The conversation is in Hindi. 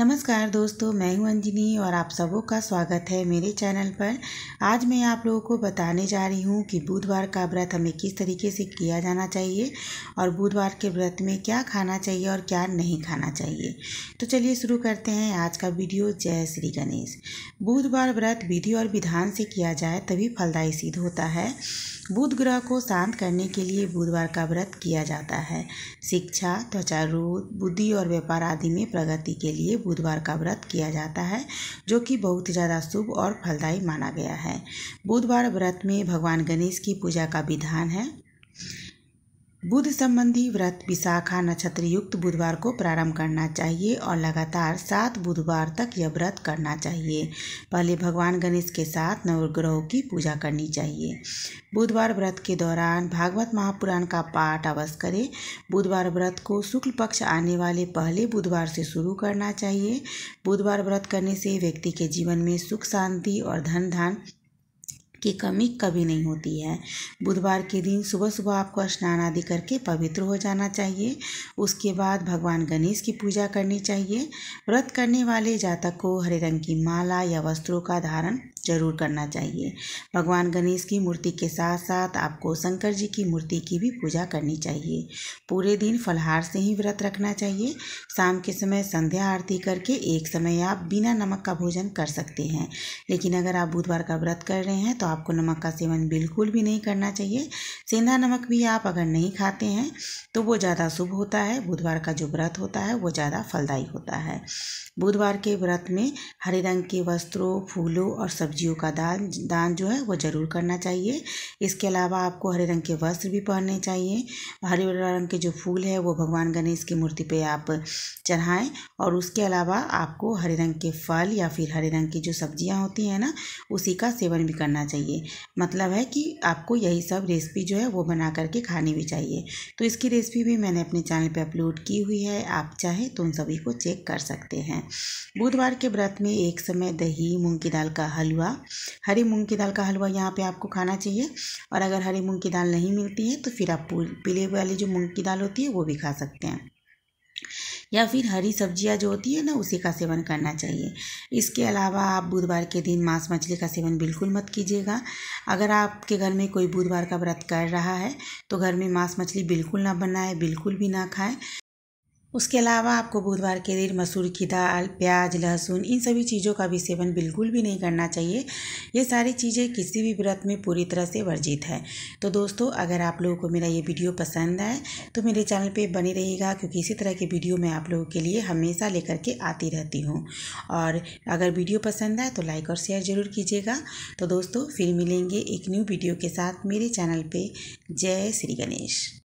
नमस्कार दोस्तों मैं हूं अंजनी और आप सबों का स्वागत है मेरे चैनल पर आज मैं आप लोगों को बताने जा रही हूं कि बुधवार का व्रत हमें किस तरीके से किया जाना चाहिए और बुधवार के व्रत में क्या खाना चाहिए और क्या नहीं खाना चाहिए तो चलिए शुरू करते हैं आज का वीडियो जय श्री गणेश बुधवार व्रत विधि और विधान से किया जाए तभी फलदायी सिद्ध होता है बुध ग्रह को शांत करने के लिए बुधवार का व्रत किया जाता है शिक्षा त्वचा रोध बुद्धि और व्यापार आदि में प्रगति के लिए बुधवार का व्रत किया जाता है जो कि बहुत ज़्यादा शुभ और फलदायी माना गया है बुधवार व्रत में भगवान गणेश की पूजा का विधान है बुध संबंधी व्रत विशाखा नक्षत्र युक्त बुधवार को प्रारंभ करना चाहिए और लगातार सात बुधवार तक यह व्रत करना चाहिए पहले भगवान गणेश के साथ नवग्रहों की पूजा करनी चाहिए बुधवार व्रत के दौरान भागवत महापुराण का पाठ अवश्य करें बुधवार व्रत को शुक्ल पक्ष आने वाले पहले बुधवार से शुरू करना चाहिए बुधवार व्रत करने से व्यक्ति के जीवन में सुख शांति और धन धान की कमी कभी नहीं होती है बुधवार के दिन सुबह सुबह आपको स्नान आदि करके पवित्र हो जाना चाहिए उसके बाद भगवान गणेश की पूजा करनी चाहिए व्रत करने वाले जातक को हरे रंग की माला या वस्त्रों का धारण जरूर करना चाहिए भगवान गणेश की मूर्ति के साथ साथ आपको शंकर जी की मूर्ति की भी पूजा करनी चाहिए पूरे दिन फलहार से ही व्रत रखना चाहिए शाम के समय संध्या आरती करके एक समय आप बिना नमक का भोजन कर सकते हैं लेकिन अगर आप बुधवार का व्रत कर रहे हैं तो आपको नमक का सेवन बिल्कुल भी नहीं करना चाहिए सेंधा नमक भी आप अगर नहीं खाते हैं तो वो ज़्यादा शुभ होता है बुधवार का जो व्रत होता है वो ज़्यादा फलदायी होता है बुधवार के व्रत में हरे रंग के वस्त्रों फूलों और सब्जियों का दान दान जो है वो ज़रूर करना चाहिए इसके अलावा आपको हरे रंग के वस्त्र भी पहनने चाहिए हरे रंग के जो फूल है वो भगवान गणेश की मूर्ति पे आप चढ़ाएं और उसके अलावा आपको हरे रंग के फल या फिर हरे रंग की जो सब्जियां होती हैं ना उसी का सेवन भी करना चाहिए मतलब है कि आपको यही सब रेसिपी जो है वो बना करके खानी भी चाहिए तो इसकी रेसिपी भी मैंने अपने चैनल पर अपलोड की हुई है आप चाहें तो उन सभी को चेक कर सकते हैं बुधवार के व्रत में एक समय दही मूँग की दाल का हलवा हलवा हरी मूंग की दाल का हलवा यहाँ पे आपको खाना चाहिए और अगर हरी मूंग की दाल नहीं मिलती है तो फिर आप पीले वाली जो मूंग की दाल होती है वो भी खा सकते हैं या फिर हरी सब्जियाँ जो होती है ना उसी का सेवन करना चाहिए इसके अलावा आप बुधवार के दिन मांस मछली का सेवन बिल्कुल मत कीजिएगा अगर आपके घर में कोई बुधवार का व्रत कर रहा है तो घर में मांस मछली बिल्कुल ना बनाए बिल्कुल भी ना खाएं उसके अलावा आपको बुधवार के दिन मसूर की दाल प्याज लहसुन इन सभी चीज़ों का भी सेवन बिल्कुल भी नहीं करना चाहिए ये सारी चीज़ें किसी भी व्रत में पूरी तरह से वर्जित है तो दोस्तों अगर आप लोगों को मेरा ये वीडियो पसंद आए तो मेरे चैनल पे बने रहिएगा क्योंकि इसी तरह के वीडियो मैं आप लोगों के लिए हमेशा लेकर के आती रहती हूँ और अगर वीडियो पसंद आए तो लाइक और शेयर ज़रूर कीजिएगा तो दोस्तों फिर मिलेंगे एक न्यू वीडियो के साथ मेरे चैनल पर जय श्री गणेश